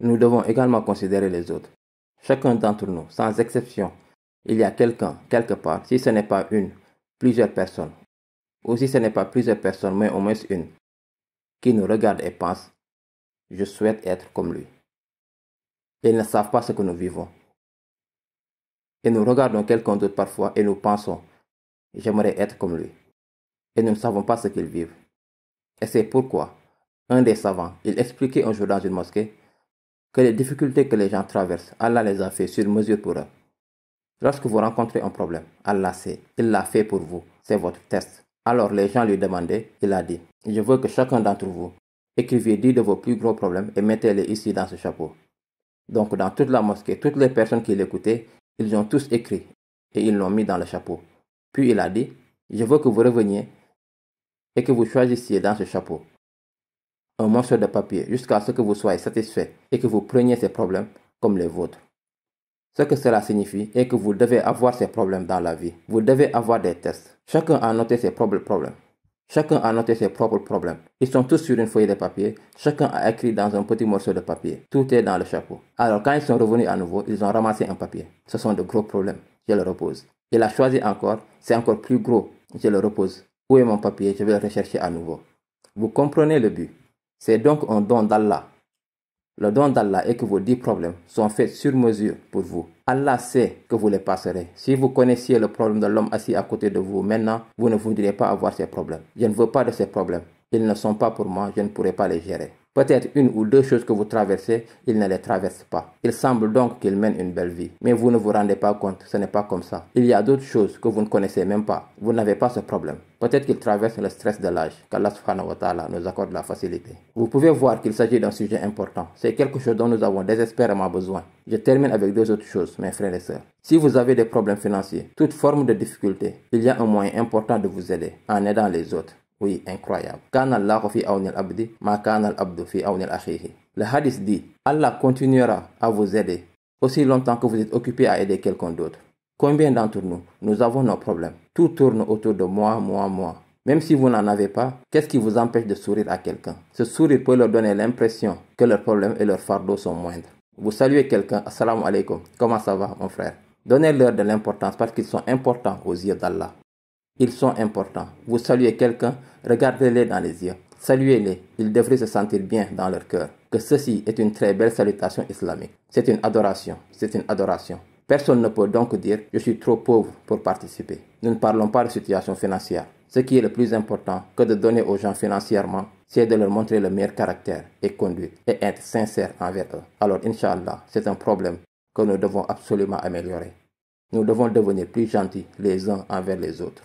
Nous devons également considérer les autres. Chacun d'entre nous, sans exception, il y a quelqu'un, quelque part, si ce n'est pas une, plusieurs personnes, ou si ce n'est pas plusieurs personnes, mais au moins une, qui nous regarde et pense, je souhaite être comme lui. Ils ne savent pas ce que nous vivons. Et nous regardons quelqu'un d'autre parfois et nous pensons, j'aimerais être comme lui. Et nous ne savons pas ce qu'ils vivent. Et c'est pourquoi un des savants, il expliquait un jour dans une mosquée que les difficultés que les gens traversent, Allah les a fait sur mesure pour eux. Lorsque vous rencontrez un problème, Allah sait, il l'a fait pour vous, c'est votre test. Alors les gens lui demandaient, il a dit, je veux que chacun d'entre vous écriviez 10 de vos plus gros problèmes et mettez-les ici dans ce chapeau. Donc dans toute la mosquée, toutes les personnes qui l'écoutaient, ils ont tous écrit et ils l'ont mis dans le chapeau. Puis il a dit, je veux que vous reveniez et que vous choisissiez dans ce chapeau un morceau de papier jusqu'à ce que vous soyez satisfait et que vous preniez ces problèmes comme les vôtres. Ce que cela signifie est que vous devez avoir ces problèmes dans la vie. Vous devez avoir des tests. Chacun a noté ses propres problèmes. Chacun a noté ses propres problèmes. Ils sont tous sur une feuille de papier. Chacun a écrit dans un petit morceau de papier. Tout est dans le chapeau. Alors quand ils sont revenus à nouveau, ils ont ramassé un papier. Ce sont de gros problèmes. Je le repose. Il a choisi encore. C'est encore plus gros. Je le repose. Où est mon papier Je vais le rechercher à nouveau. Vous comprenez le but. C'est donc un don d'Allah. Le don d'Allah est que vos dix problèmes sont faits sur mesure pour vous. Allah sait que vous les passerez. Si vous connaissiez le problème de l'homme assis à côté de vous maintenant, vous ne voudriez pas avoir ces problèmes. Je ne veux pas de ces problèmes. Ils ne sont pas pour moi, je ne pourrai pas les gérer. Peut-être une ou deux choses que vous traversez, il ne les traverse pas. Il semble donc qu'il mène une belle vie. Mais vous ne vous rendez pas compte, ce n'est pas comme ça. Il y a d'autres choses que vous ne connaissez même pas. Vous n'avez pas ce problème. Peut-être qu'il traverse le stress de l'âge, qu'Allah subhanahu wa ta'ala nous accorde la facilité. Vous pouvez voir qu'il s'agit d'un sujet important. C'est quelque chose dont nous avons désespérément besoin. Je termine avec deux autres choses, mes frères et sœurs. Si vous avez des problèmes financiers, toute forme de difficulté, il y a un moyen important de vous aider en aidant les autres. Oui, incroyable. Le hadith dit, Allah continuera à vous aider aussi longtemps que vous êtes occupé à aider quelqu'un d'autre. Combien d'entre nous, nous avons nos problèmes. Tout tourne autour de moi, moi, moi. Même si vous n'en avez pas, qu'est-ce qui vous empêche de sourire à quelqu'un Ce sourire peut leur donner l'impression que leurs problèmes et leurs fardeaux sont moindres. Vous saluez quelqu'un, assalamu alaikum, comment ça va mon frère Donnez-leur de l'importance parce qu'ils sont importants aux yeux d'Allah. Ils sont importants. Vous saluez quelqu'un, regardez-les dans les yeux. Saluez-les, ils devraient se sentir bien dans leur cœur. Que ceci est une très belle salutation islamique. C'est une adoration, c'est une adoration. Personne ne peut donc dire je suis trop pauvre pour participer. Nous ne parlons pas de situation financière. Ce qui est le plus important que de donner aux gens financièrement, c'est de leur montrer le meilleur caractère et conduite et être sincère envers eux. Alors, Inch'Allah, c'est un problème que nous devons absolument améliorer. Nous devons devenir plus gentils les uns envers les autres.